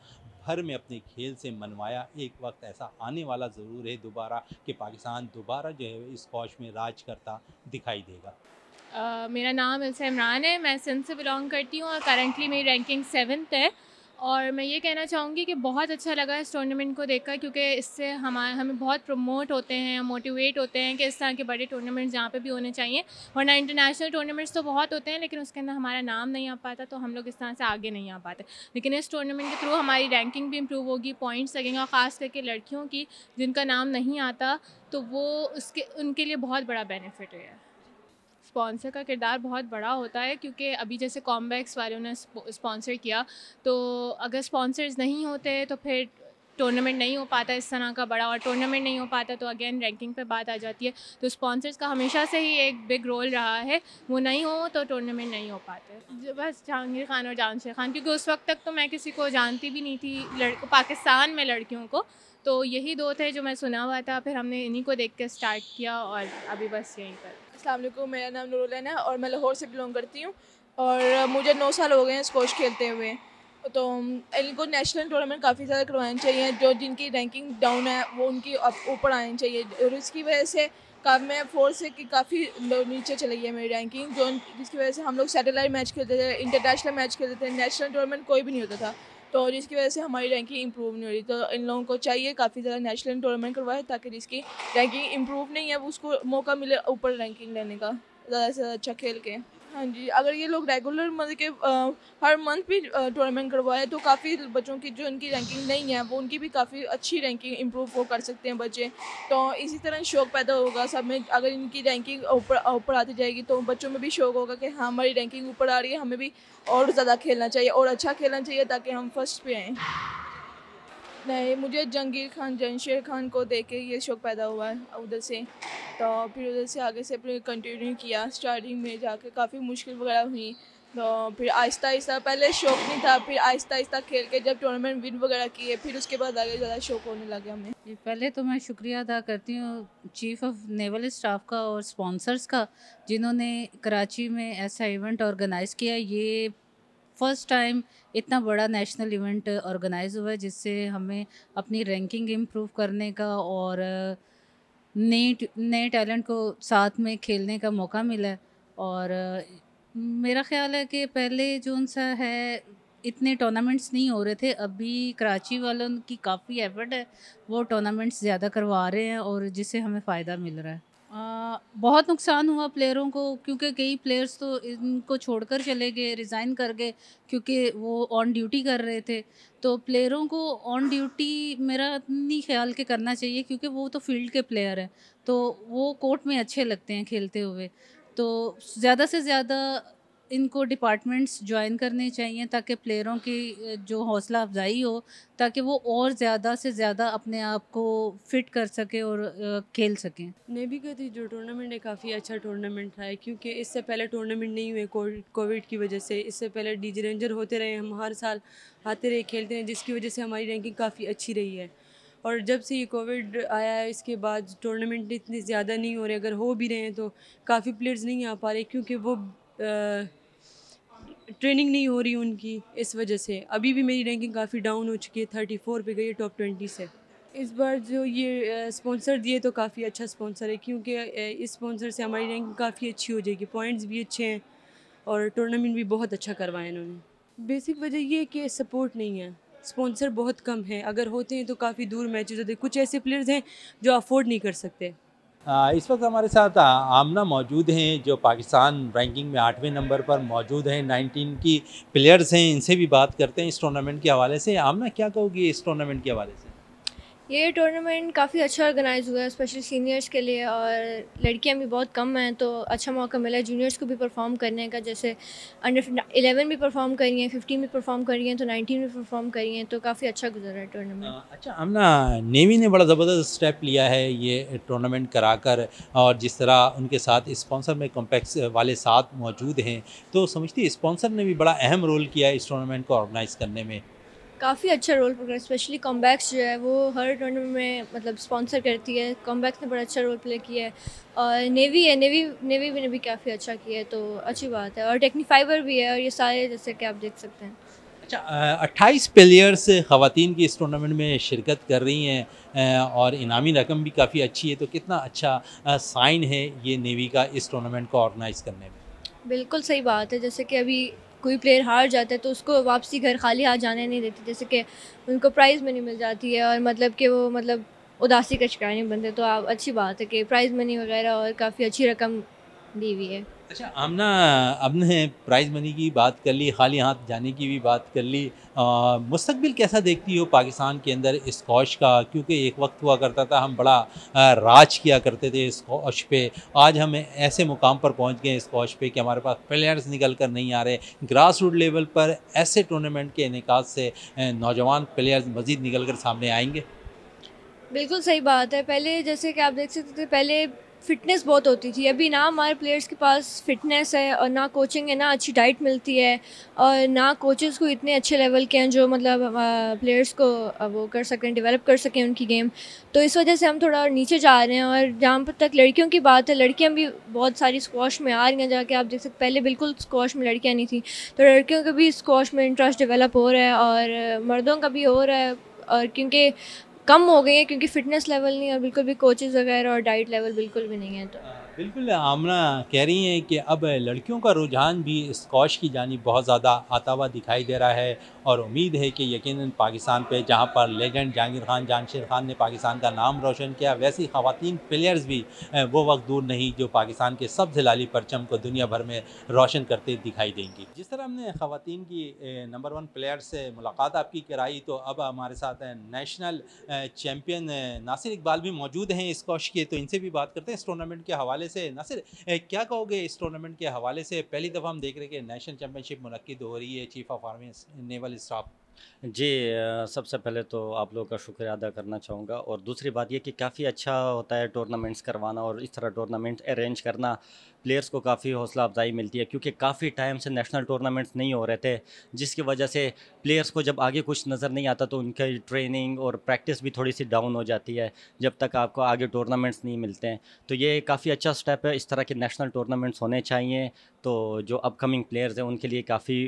भर में अपने खेल से मनवाया एक वक्त ऐसा आने वाला ज़रूर है दोबारा कि पाकिस्तान दोबारा जो है स्कॉश में राज करता दिखाई देगा आ, मेरा नाम इमरान है मैं सिंध से बिलोंग करती हूँ और करंटली मेरी रैंकिंग सेवन्थ है और मैं ये कहना चाहूँगी कि बहुत अच्छा लगा इस टूर्नामेंट को देखकर क्योंकि इससे हमारे हमें बहुत प्रमोट होते हैं मोटिवेट होते हैं कि इस तरह के बड़े टूर्नामेंट्स जहाँ पे भी होने चाहिए वरना इंटरनेशनल टूर्नामेंट्स तो बहुत होते हैं लेकिन उसके अंदर हमारा नाम नहीं आ पाता तो हम लोग इस तरह से आगे नहीं आ पाते लेकिन इस टूर्नामेंट के थ्रू हमारी रैंकिंग भी इम्प्रूव होगी पॉइंट्स लगेंगे और ख़ास करके लड़कियों की जिनका नाम नहीं आता तो वो उसके उनके लिए बहुत बड़ा बेनिफिट है स्पॉन्सर का किरदार बहुत बड़ा होता है क्योंकि अभी जैसे कॉम्बैक्स वालों ने स्पॉन्सर किया तो अगर स्पॉन्सर्स नहीं होते तो फिर टूर्नामेंट नहीं हो पाता इस तरह का बड़ा और टूर्नामेंट नहीं हो पाता तो अगेन रैंकिंग पे बात आ जाती है तो स्पॉन्सर्स का हमेशा से ही एक बिग रोल रहा है वो नहीं हो तो टूर्नामेंट नहीं हो पाते बस जहांगीर खान और जान खान क्योंकि उस वक्त तक तो मैं किसी को जानती भी नहीं थी लड़ पाकिस्तान में लड़कियों को तो यही दो थे जो मैं सुना हुआ था फिर हमने इन्हीं को देख के स्टार्ट किया और अभी बस यहीं पर अल्लाम मेरा नाम नूरुलन है और मैं लाहौर से बिलोंग करती हूँ और मुझे नौ साल हो गए हैं स्कोच खेलते हुए तो इनको नेशनल टूर्नामेंट काफ़ी ज़्यादा करवाने चाहिए जो जिनकी रैंकिंग डाउन है वो उनकी ऊपर आनी चाहिए और इसकी वजह से काफ़ मैं फोर से कि काफ़ी नीचे चली गई है मेरी रैंकिंग जो जिसकी वजह से हम लोग सैटेलाइट मैच खेलते थे इंटरनेशनल मैच खेलते थे नेशनल टूर्नामेंट कोई भी नहीं होता था तो जिसकी वजह से हमारी रैंकिंग इंप्रूव नहीं हो रही तो इन लोगों को चाहिए काफ़ी ज़्यादा नेशनल टूर्नामेंट करवाए ताकि जिसकी रैंकिंग इंप्रूव नहीं है उसको मौका मिले ऊपर रैंकिंग लेने का ज़्यादा से ज़्यादा अच्छा खेल के हाँ जी अगर ये लोग रेगुलर मतलब के आ, हर मंथ भी टूर्नामेंट करवाए तो काफ़ी बच्चों की जो उनकी रैंकिंग नहीं है वो उनकी भी काफ़ी अच्छी रैंकिंग इम्प्रूव वो कर सकते हैं बच्चे तो इसी तरह शौक पैदा होगा सब में अगर इनकी रैंकिंग ऊपर ऊपर आती जाएगी तो बच्चों में भी शौक होगा कि हाँ हमारी रैंकिंग ऊपर आ रही है हमें भी और ज़्यादा खेलना चाहिए और अच्छा खेलना चाहिए ताकि हम फर्स्ट पे आएँ नहीं मुझे जंगीर खान जनशेर खान को देख के ये शौक़ पैदा हुआ है उधर से तो फिर उधर से आगे से फिर कंटिन्यू किया स्टार्टिंग में जाके काफ़ी मुश्किल वगैरह हुई तो फिर आहिस्ता आहिस्ता पहले शौक नहीं था फिर आहिस्ता आहिस्ता खेल के जब टूर्नामेंट विन वगैरह किए फिर उसके बाद आगे ज़्यादा शौक होने लगे हमें पहले तो मैं शुक्रिया अदा करती हूँ चीफ ऑफ नेवल स्टाफ का और स्पॉन्सर्स का जिन्होंने कराची में ऐसा इवेंट ऑर्गेनाइज़ किया ये फर्स्ट टाइम इतना बड़ा नेशनल इवेंट ऑर्गेनाइज हुआ है जिससे हमें अपनी रैंकिंग इम्प्रूव करने का और नए नए टैलेंट को साथ में खेलने का मौका मिला और मेरा ख्याल है कि पहले जो सा है इतने टूर्नामेंट्स नहीं हो रहे थे अभी कराची वालों की काफ़ी एफर्ट है वो टूर्नामेंट्स ज़्यादा करवा रहे हैं और जिससे हमें फ़ायदा मिल रहा है बहुत नुकसान हुआ प्लेयरों को क्योंकि कई प्लेयर्स तो इनको छोड़कर चले गए रिज़ाइन कर गए क्योंकि वो ऑन ड्यूटी कर रहे थे तो प्लेयरों को ऑन ड्यूटी मेरा नहीं ख्याल के करना चाहिए क्योंकि वो तो फील्ड के प्लेयर हैं तो वो कोर्ट में अच्छे लगते हैं खेलते हुए तो ज़्यादा से ज़्यादा इनको डिपार्टमेंट्स ज्वाइन करने चाहिए ताकि प्लेयरों की जो हौसला अफजाई हो ताकि वो और ज़्यादा से ज़्यादा अपने आप को फिट कर सकें और खेल सकें कहती हूँ जो टूर्नामेंट है काफ़ी अच्छा टूर्नामेंट था क्योंकि इससे पहले टूर्नामेंट नहीं हुए कोविड की वजह से इससे पहले डीजी रेंजर होते रहे हम हर साल आते रहे खेलते रहे जिसकी वजह से हमारी रैंकिंग काफ़ी अच्छी रही है और जब से ये कोविड आया है इसके बाद टूर्नामेंट इतने ज़्यादा नहीं हो रहे अगर हो भी रहे हैं तो काफ़ी प्लेयर्स नहीं आ पा रहे क्योंकि वो आ, ट्रेनिंग नहीं हो रही उनकी इस वजह से अभी भी मेरी रैंकिंग काफ़ी डाउन हो चुकी है थर्टी फोर पर गई है टॉप ट्वेंटी से इस बार जो ये स्पॉन्सर दिए तो काफ़ी अच्छा स्पॉन्सर है क्योंकि इस स्पॉन्सर से हमारी रैंकिंग काफ़ी अच्छी हो जाएगी पॉइंट्स भी अच्छे हैं और टूर्नामेंट भी बहुत अच्छा करवाया इन्होंने बेसिक वजह ये है कि सपोर्ट नहीं है स्पॉन्सर बहुत कम है अगर होते हैं तो काफ़ी दूर मैचेस होते कुछ ऐसे प्लेयर्स हैं जो अफोर्ड नहीं कर सकते इस वक्त हमारे साथ आमना मौजूद हैं जो पाकिस्तान रैंकिंग में आठवें नंबर पर मौजूद हैं नाइनटीन की प्लेयर्स हैं इनसे भी बात करते हैं इस टूर्नामेंट के हवाले से आमना क्या कहोगी इस टूर्नामेंट के हवाले से ये टूर्नामेंट काफ़ी अच्छा ऑर्गेनाइज हुआ है स्पेशल सीनियर्स के लिए और लड़कियां भी बहुत कम हैं तो अच्छा मौका मिला है जूनियर्स को भी परफॉर्म करने का जैसे अंडर इलेवन भी परफॉर्म करी हैं फिफ्टीन भी परफॉर्म कर रही हैं तो नाइनटीन भी परफॉर्म रही हैं तो काफ़ी अच्छा गुजरा है टूर्नामेंट अच्छा हमना नेवी ने बड़ा ज़बरदस्त स्टेप लिया है ये टूर्नामेंट करा कर और जिस तरह उनके साथ स्पॉन्सर में कॉम्पैक्स वाले साथ मौजूद हैं तो समझती इस्पॉन्सर ने भी बड़ा अहम रोल किया है इस टूर्नामेंट को ऑर्गेनाइज़ करने में काफ़ी अच्छा रोल प्ले स्पेशली कॉम्बैक्स जो है वो हर टूर्नामेंट में मतलब स्पॉन्सर करती है कॉम्बैक्स ने बड़ा अच्छा रोल प्ले किया है और नेवी है नेवी नेवी ने भी काफ़ी अच्छा किया है तो अच्छी बात है और टेक्नीफाइबर भी है और ये सारे जैसे कि आप देख सकते हैं अच्छा अट्ठाईस प्लेयर्स खातन की इस टूर्नामेंट में शिरकत कर रही हैं और इनामी रकम भी काफ़ी अच्छी है तो कितना अच्छा साइन है ये नेवी का इस टूर्नामेंट को ऑर्गेनाइज़ करने में बिल्कुल सही बात है जैसे कि अभी कोई प्लेयर हार जाता है तो उसको वापसी घर खाली हाथ जाने नहीं देती जैसे कि उनको प्राइज़ मनी मिल जाती है और मतलब कि वो मतलब उदासी का शिकार नहीं बनते तो आप अच्छी बात है कि प्राइज़ मनी वगैरह और काफ़ी अच्छी रकम दी हुई है अच्छा आमना आपने प्राइज़ मनी की बात कर ली खाली हाथ जाने की भी बात कर ली मुस्तबिल कैसा देखती हो पाकिस्तान के अंदर स्कॉश का क्योंकि एक वक्त हुआ करता था हम बड़ा राज किया करते थे स्कॉश पे आज हम ऐसे मुकाम पर पहुंच गए स्कॉश पे कि हमारे पास प्लेयर्स निकल कर नहीं आ रहे ग्रास रूट लेवल पर ऐसे टूर्नामेंट के इनका से नौजवान प्लेयर्स मज़ीद निकल कर सामने आएंगे बिल्कुल सही बात है पहले जैसे कि आप देख सकते थे पहले फिटनेस बहुत होती थी अभी ना हमारे प्लेयर्स के पास फिटनेस है और ना कोचिंग है ना अच्छी डाइट मिलती है और ना कोचेस को इतने अच्छे लेवल के हैं जो मतलब प्लेयर्स को वो कर सकें डेवलप कर सकें उनकी गेम तो इस वजह से हम थोड़ा और नीचे जा रहे हैं और जहाँ पर तक लड़कियों की बात है लड़कियाँ भी बहुत सारी स्कोश में आ रही हैं जाके आप देख सकते पहले बिल्कुल स्कोश में लड़कियाँ नहीं थी तो लड़कियों का भी स्कोश में इंटरेस्ट डेवलप हो रहा है और मर्दों का भी हो रहा है और क्योंकि कम हो गई है क्योंकि फिटनेस लेवल नहीं और बिल्कुल भी कोचेज़ वगैरह और डाइट लेवल बिल्कुल भी नहीं है तो बिल्कुल आमना कह रही हैं कि अब लड़कियों का रुझान भी स्कॉश की जानी बहुत ज़्यादा आता हुआ दिखाई दे रहा है और उम्मीद है कि यकीनन पाकिस्तान पे जहाँ पर लेजेंड जहांगीर खान जानशीर खान ने पाकिस्तान का नाम रोशन किया वैसी खातन प्लेयर्स भी वो वक्त दूर नहीं जो पाकिस्तान के सब लाली परचम को दुनिया भर में रोशन करते दिखाई देंगी जिस तरह हमने खातन की नंबर वन प्लेयर से मुलाकात आपकी कराई तो अब हमारे साथ नेशनल चैम्पियन नासिर इकबाल भी मौजूद हैं स्कॉश के तो इनसे भी बात करते हैं इस टूर्नामेंट के हवाले से नासिर क्या कहोगे इस टूर्नामेंट के हवाले से पहली दफ़ा हम देख रहे हैं कि नेशनल चैम्पियनशिप मनद हो रही है chief of army naval staff जी सबसे पहले तो आप लोगों का शुक्रिया अदा करना चाहूँगा और दूसरी बात यह कि काफ़ी अच्छा होता है टूर्नामेंट्स करवाना और इस तरह टूर्नामेंट अरेंज करना प्लेयर्स को काफ़ी हौसला अफजाई मिलती है क्योंकि काफ़ी टाइम से नेशनल टूर्नामेंट्स नहीं हो रहे थे जिसकी वजह से प्लेयर्स को जब आगे कुछ नज़र नहीं आता तो उनकी ट्रेनिंग और प्रैक्टिस भी थोड़ी सी डाउन हो जाती है जब तक आपको आगे टूर्नामेंट्स नहीं मिलते हैं तो ये काफ़ी अच्छा स्टेप है इस तरह के नेशनल टूर्नामेंट्स होने चाहिए तो जो अपकमिंग प्लेयर्स हैं उनके लिए काफ़ी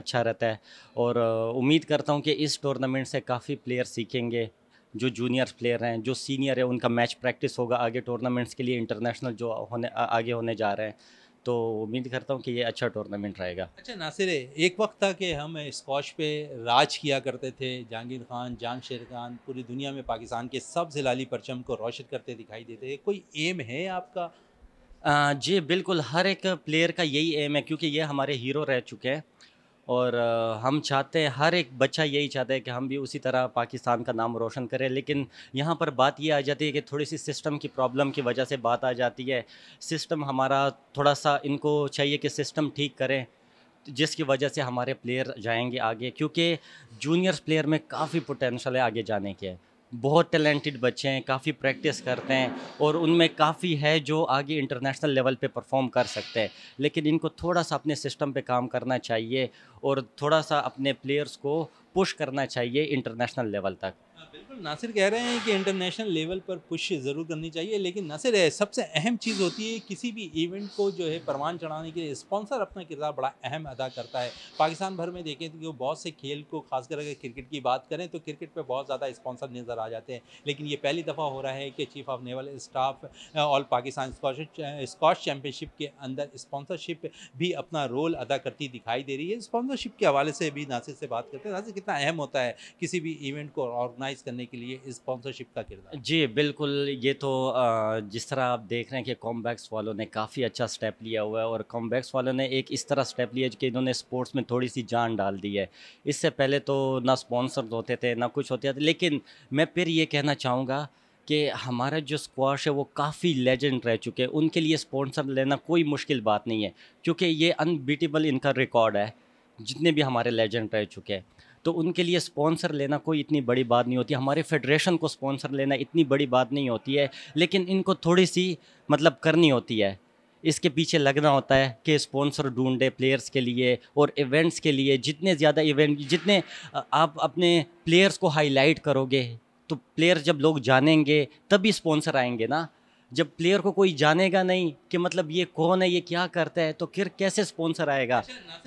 अच्छा रहता है और उम्मीद करता हूँ कि इस टूर्नामेंट से काफ़ी प्लेयर सीखेंगे जो जूनियर प्लेयर हैं जो सीनियर है उनका मैच प्रैक्टिस होगा आगे टूर्नामेंट्स के लिए इंटरनेशनल जो होने आगे होने जा रहे हैं तो उम्मीद करता हूँ कि ये अच्छा टूर्नामेंट रहेगा अच्छा नासिर एक वक्त था कि हम स्कॉश पे राज किया करते थे जहांगीर खान जान शेर खान पूरी दुनिया में पाकिस्तान के सब जिलाली परचम को रोशन करते दिखाई देते कोई एम है आपका जी बिल्कुल हर एक प्लेयर का यही एम है क्योंकि ये हमारे हीरो रह चुके हैं और हम चाहते हैं हर एक बच्चा यही चाहता है कि हम भी उसी तरह पाकिस्तान का नाम रोशन करें लेकिन यहाँ पर बात ये आ जाती है कि थोड़ी सी सिस्टम की प्रॉब्लम की वजह से बात आ जाती है सिस्टम हमारा थोड़ा सा इनको चाहिए कि सिस्टम ठीक करें जिसकी वजह से हमारे प्लेयर जाएंगे आगे क्योंकि जूनियर्स प्लेयर में काफ़ी पोटेंशल है आगे जाने के बहुत टैलेंटेड बच्चे हैं काफ़ी प्रैक्टिस करते हैं और उनमें काफ़ी है जो आगे इंटरनेशनल लेवल पे परफॉर्म कर सकते हैं लेकिन इनको थोड़ा सा अपने सिस्टम पे काम करना चाहिए और थोड़ा सा अपने प्लेयर्स को पुश करना चाहिए इंटरनेशनल लेवल तक बिल्कुल नासिर कह रहे हैं कि इंटरनेशनल लेवल पर पुश ज़रूर करनी चाहिए लेकिन नासिर है सबसे अहम चीज़ होती है किसी भी इवेंट को जो है परवान चढ़ाने के लिए स्पॉन्सर अपना किरदार बड़ा अहम अदा करता है पाकिस्तान भर में देखें तो बहुत से खेल को खासकर अगर क्रिकेट की बात करें तो क्रिकेट पर बहुत ज़्यादा स्पॉन्सर नज़र आ जाते हैं लेकिन ये पहली दफ़ा हो रहा है कि chief of naval staff all Pakistan squash championship के अंदर स्पॉन्सरशिप भी अपना रोल अदा करती दिखाई दे रही है स्पॉन्सरशिप के हवाले से भी नासिर से बात करते हैं नासिर कितना अहम होता है किसी भी इवेंट को ऑर्गेनाइज़ करने करने के लिए स्पॉन्सरशिप का किरदार जी बिल्कुल ये तो जिस तरह आप देख रहे हैं कि कॉम्बैक्स वालों ने काफ़ी अच्छा स्टेप लिया हुआ है और कॉम्बैक्स वालों ने एक इस तरह स्टेप लिया कि इन्होंने स्पोर्ट्स में थोड़ी सी जान डाल दी है इससे पहले तो ना स्पॉन्सर होते थे ना कुछ होते थे लेकिन मैं फिर ये कहना चाहूँगा कि हमारा जो स्क्वाश है वो काफ़ी लेजेंड रह चुके हैं उनके लिए स्पॉन्सर लेना कोई मुश्किल बात नहीं है क्योंकि ये अनबीटेबल इनका रिकॉर्ड है जितने भी हमारे लेजेंड रह चुके हैं तो उनके लिए स्पॉन्सर लेना कोई इतनी बड़ी बात नहीं होती हमारे फेडरेशन को स्पॉन्सर लेना इतनी बड़ी बात नहीं होती है लेकिन इनको थोड़ी सी मतलब करनी होती है इसके पीछे लगना होता है कि स्पॉन्सर ढूंढे प्लेयर्स के लिए और इवेंट्स के लिए जितने ज़्यादा इवेंट जितने आप अपने प्लेयर्स को हाईलाइट करोगे तो प्लेयर जब लोग जानेंगे तभी स्पॉन्सर आएंगे ना जब प्लेयर को कोई जानेगा नहीं कि मतलब ये कौन है ये क्या करता है तो फिर कैसे स्पॉन्सर आएगा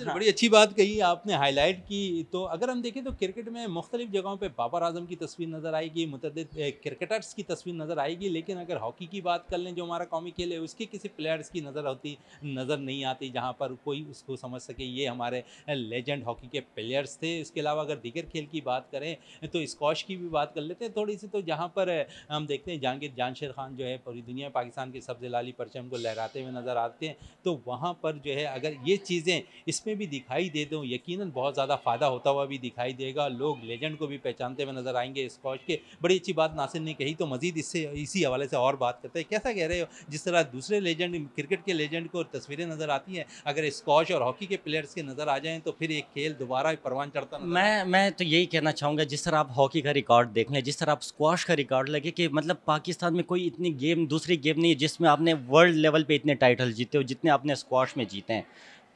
हाँ। बड़ी अच्छी बात कही आपने हाईलाइट की तो अगर हम देखें तो क्रिकेट में मुख्तलिफ जगहों पे बाबर आजम की तस्वीर नज़र आएगी मुतद क्रिकेटर्स की तस्वीर नज़र आएगी लेकिन अगर हॉकी की बात कर लें जो हमारा कौमी खेल है उसके किसी प्लेयर्स की नज़र होती नज़र नहीं आती जहाँ पर कोई उसको समझ सके ये हमारे लेजेंड हॉकी के प्लेयर्स थे इसके अलावा अगर दीगर खेल की बात करें तो स्कॉश की भी बात कर लेते हैं थोड़ी सी तो जहाँ पर हम देखते हैं जहांगीर जानशेर खान जो है दुनिया पाकिस्तान के सब्ज लाली परचम को लहराते हुए नज़र आते हैं तो वहाँ पर जो है अगर ये चीज़ें इसमें भी दिखाई दे दूँ यकीन बहुत ज़्यादा फ़ायदा होता हुआ भी दिखाई देगा लोग लेजेंड को भी पहचानते हुए नज़र आएंगे स्कॉच के बड़ी अच्छी बात नासिर ने कही तो मज़ीद इससे इसी हवाले से और बात करते हैं कैसा कह रहे हो जिस तरह दूसरे लेजेंड क्रिकेट के लेजेंड को तस्वीरें नज़र आती हैं अगर स्कॉच और हॉकी के प्लेयर्स के नज़र आ जाएँ तो फिर एक खेल दोबारा परवान चढ़ता मैं मैं तो यही कहना चाहूँगा जिस तरह आप हॉकी का रिकॉर्ड देख लें जिस तरह आप स्कॉश का रिकॉर्ड लगे कि मतलब पाकिस्तान में कोई इतनी गेम दूसरी दूसरी गेम नहीं है जिसमें आपने वर्ल्ड लेवल पे इतने टाइटल जीते हो जितने आपने स्क्वाश में जीते हैं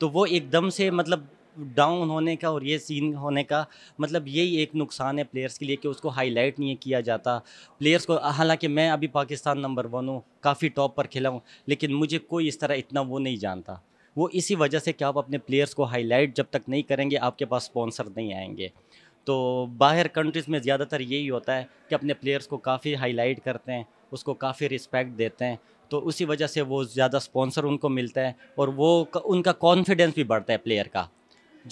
तो वो एकदम से मतलब डाउन होने का और ये सीन होने का मतलब यही एक नुकसान है प्लेयर्स के लिए कि उसको हाईलाइट नहीं किया जाता प्लेयर्स को हालांकि मैं अभी पाकिस्तान नंबर वन हूँ काफ़ी टॉप पर खेला हूँ लेकिन मुझे कोई इस तरह इतना वो नहीं जानता वो इसी वजह से कि आप अपने प्लेयर्स को हाईलाइट जब तक नहीं करेंगे आपके पास स्पॉन्सर नहीं आएंगे तो बाहर कंट्रीज़ में ज़्यादातर यही होता है कि अपने प्लेयर्स को काफ़ी हाईलाइट करते हैं उसको काफ़ी रिस्पेक्ट देते हैं तो उसी वजह से वो ज़्यादा स्पॉन्सर उनको मिलता है और वो उनका कॉन्फिडेंस भी बढ़ता है प्लेयर का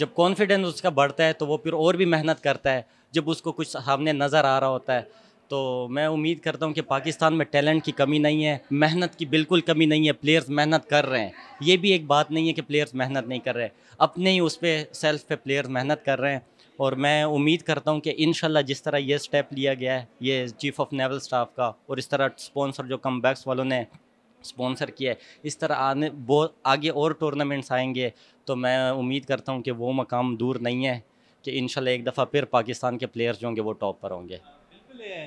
जब कॉन्फिडेंस उसका बढ़ता है तो वो फिर और भी मेहनत करता है जब उसको कुछ सामने नज़र आ रहा होता है तो मैं उम्मीद करता हूँ कि पाकिस्तान में टैलेंट की कमी नहीं है मेहनत की बिल्कुल कमी नहीं है प्लेयर्स मेहनत कर रहे हैं ये भी एक बात नहीं है कि प्लेयर्स मेहनत नहीं कर रहे अपने ही उस पर सेल्फ पे प्लेयर्स मेहनत कर रहे हैं और मैं उम्मीद करता हूँ कि इन जिस तरह ये स्टेप लिया गया है ये चीफ़ ऑफ नेवल स्टाफ का और इस तरह स्पॉन्सर जो कम वालों ने स्पॉन्सर किया है इस तरह आने बहुत आगे और टूर्नामेंट्स आएंगे तो मैं उम्मीद करता हूँ कि वो मकाम दूर नहीं है कि इन एक दफ़ा फिर पाकिस्तान के प्लेयर्स जो होंगे वो टॉप पर होंगे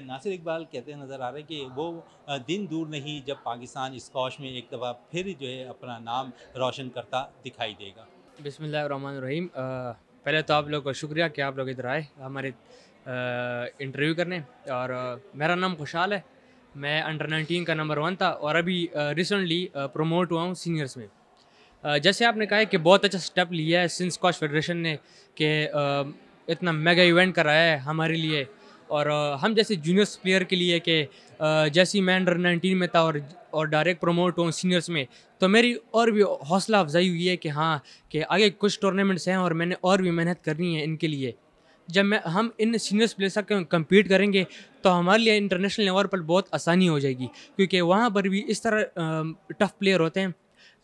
नासिर इकबाल कहते हैं नज़र आ रहे हैं कि वो दिन दूर नहीं जब पाकिस्तान स्कॉश में एक दफ़ा फिर जो है अपना नाम रोशन करता दिखाई देगा बिसमीम पहले तो आप लोग का शुक्रिया कि आप लोग इधर आए हमारे इंटरव्यू करने और मेरा नाम खुशहाल है मैं अंडर 19 का नंबर वन था और अभी रिसेंटली प्रमोट हुआ हूँ सीनियर्स में जैसे आपने कहा कि बहुत अच्छा स्टेप लिया है सिंस कॉच फेडरेशन ने कि इतना मेगा इवेंट कराया है हमारे लिए और हम जैसे जूनियर्स प्लेयर के लिए कि जैसे मैं अंडर नाइनटीन में था और और डायरेक्ट प्रमोट हूँ सीनियर्स में तो मेरी और भी हौसला अफजाई हुई है कि हाँ कि आगे कुछ टूर्नामेंट्स हैं और मैंने और भी मेहनत करनी है इनके लिए जब मैं हम इन सीनियर्स प्लेयर्स का कम्पीट करेंगे तो हमारे लिए इंटरनेशनल लेवल पर बहुत आसानी हो जाएगी क्योंकि वहाँ पर भी इस तरह टफ़ प्लेयर होते हैं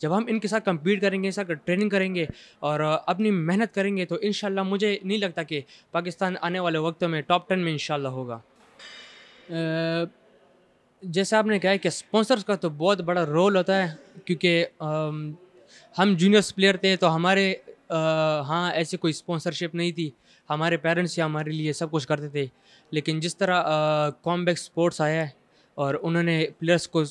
जब हम इनके साथ कम्पीट करेंगे साथ ट्रेनिंग करेंगे और अपनी मेहनत करेंगे तो इन मुझे नहीं लगता कि पाकिस्तान आने वाले वक्त में टॉप टेन में इन होगा जैसे आपने कहा कि स्पॉन्सर्स का तो बहुत बड़ा रोल होता है क्योंकि हम जूनियर्स प्लेयर थे तो हमारे आ, हाँ ऐसे कोई स्पॉन्सरशिप नहीं थी हमारे पेरेंट्स ही हमारे लिए सब कुछ करते थे लेकिन जिस तरह कॉम्बैक स्पोर्ट्स आया है और उन्होंने प्लेयर्स को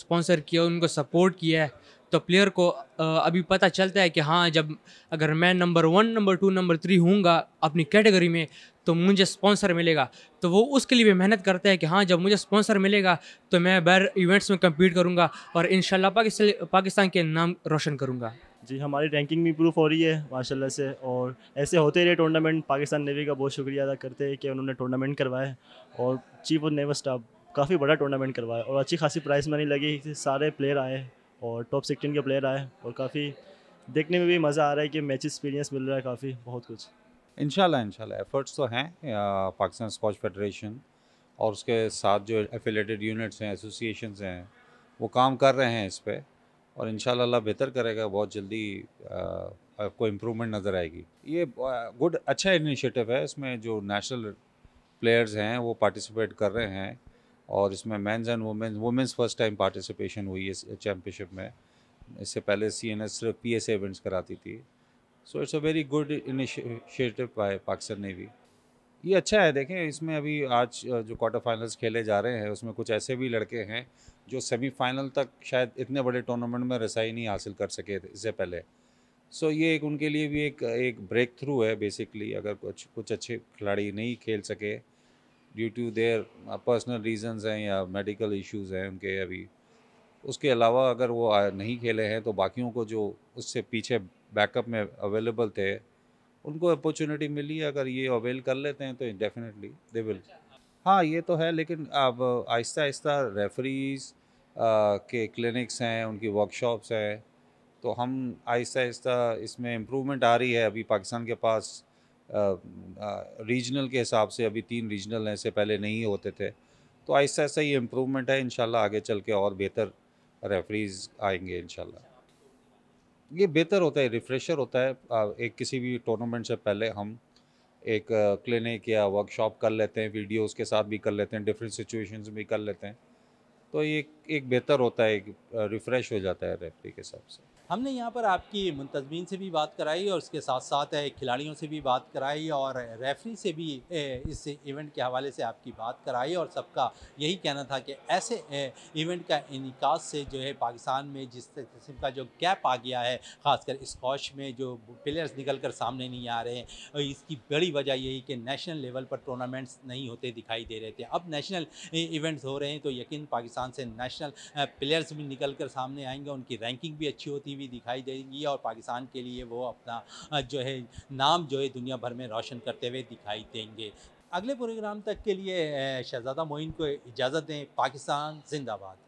स्पॉन्सर किया उनको सपोर्ट किया है तो प्लेयर को अभी पता चलता है कि हाँ जब अगर मैं number one number two number three हूँगा अपनी कैटेगरी में तो मुझे स्पॉन्सर मिलेगा तो वो उसके लिए भी मेहनत करता है कि हाँ जब मुझे स्पॉन्सर मिलेगा तो मैं बैर इवेंट्स में कम्पीट करूँगा और इन पाकिस्तान के नाम रोशन करूँगा जी हमारी रैंकिंग भी इम्प्रूव हो रही है माशाल्लाह से और ऐसे होते रहे टूर्नामेंट पाकिस्तान नेवी का बहुत शुक्रिया अदा करते हैं कि उन्होंने टूर्नामेंट करवाया और चीफ ऑफ नेवल स्टाफ काफ़ी बड़ा टूर्नामेंट करवाया और अच्छी खासी प्राइस मनी लगी सारे प्लेयर आए और टॉप सिक्सटीन के प्लेयर आए और काफ़ी देखने में भी मज़ा आ रहा है कि मैच एक्सपीरियंस मिल रहा है काफ़ी बहुत कुछ इनशाला इनशाला एफर्ट्स तो हैं पाकिस्तान स्कॉच फेडरेशन और उसके साथ जो एफिलेटेड यूनिट्स हैं एसोसिएशन हैं वो काम कर रहे हैं इस पर और इन बेहतर करेगा बहुत जल्दी आपको इम्प्रूवमेंट नज़र आएगी ये गुड अच्छा इनिशिएटिव है इसमें जो नेशनल प्लेयर्स हैं वो पार्टिसिपेट कर रहे हैं और इसमें men's and women's women's first time participation हुई इस चैम्पियनशिप में इससे पहले सी एन एस सिर्फ पी एस एवेंट्स कराती थी so it's a very good initiative by Pakistan navy ये अच्छा है देखें इसमें अभी आज जो क्वार्टर फाइनल्स खेले जा रहे हैं उसमें कुछ ऐसे भी लड़के हैं जो सेमीफाइनल तक शायद इतने बड़े टूर्नामेंट में रसाई नहीं हासिल कर सके इससे पहले सो so, ये एक उनके लिए भी एक एक ब्रेक थ्रू है बेसिकली अगर कुछ कुछ अच्छे खिलाड़ी नहीं खेल सके due to their personal reasons हैं या मेडिकल इश्यूज हैं उनके अभी उसके अलावा अगर वो नहीं खेले हैं तो बाकियों को जो उससे पीछे बैकअप में अवेलेबल थे उनको अपॉर्चुनिटी मिली अगर ये अवेल कर लेते हैं तो डेफिनेटली दे विल हाँ ये तो है लेकिन अब आहिस्ता आहिस्ता रेफरीज के क्लिनिक्स हैं उनकी वर्कशॉप्स हैं तो हम आहिस्ता आहिस्ता इसमें इम्प्रूवमेंट आ रही है अभी पाकिस्तान के पास रीजनल के हिसाब से अभी तीन रीजनल हैं इससे पहले नहीं होते थे तो ऐसा ऐसा ही इम्प्रूवमेंट है इन आगे चल के और बेहतर रेफरीज आएंगे इन ये बेहतर होता है रिफ्रेशर होता है एक किसी भी टूर्नामेंट से पहले हम एक क्लिनिक या वर्कशॉप कर लेते हैं वीडियोस के साथ भी कर लेते हैं डिफरेंट सिचुएशंस भी कर लेते हैं तो ये एक बेहतर होता है एक रिफ़्रेश हो जाता है रेफरी के हिसाब से हमने यहाँ पर आपकी मुंतजमीन से भी बात कराई और उसके साथ साथ खिलाड़ियों से भी बात कराई और रेफरी से भी इस इवेंट के हवाले से आपकी बात कराई और सबका यही कहना था कि ऐसे इवेंट का इनका से जो है पाकिस्तान में जिस किस्म का जो गैप आ गया है ख़ासकर स्कॉश में जो प्लेयर्स निकल कर सामने नहीं आ रहे हैं और इसकी बड़ी वजह यही कि नेशनल लेवल पर टूर्नामेंट्स नहीं होते दिखाई दे रहे थे अब नेशनल इवेंट्स हो रहे हैं तो यकीन पाकिस्तान से नेशनल प्लेयर्स भी निकल कर सामने आएंगे उनकी रैंकिंग भी अच्छी होती हुई भी दिखाई देंगी और पाकिस्तान के लिए वो अपना जो है नाम जो है दुनिया भर में रोशन करते हुए दिखाई देंगे अगले प्रोग्राम तक के लिए शहजादा मोइन को इजाज़त दें पाकिस्तान जिंदाबाद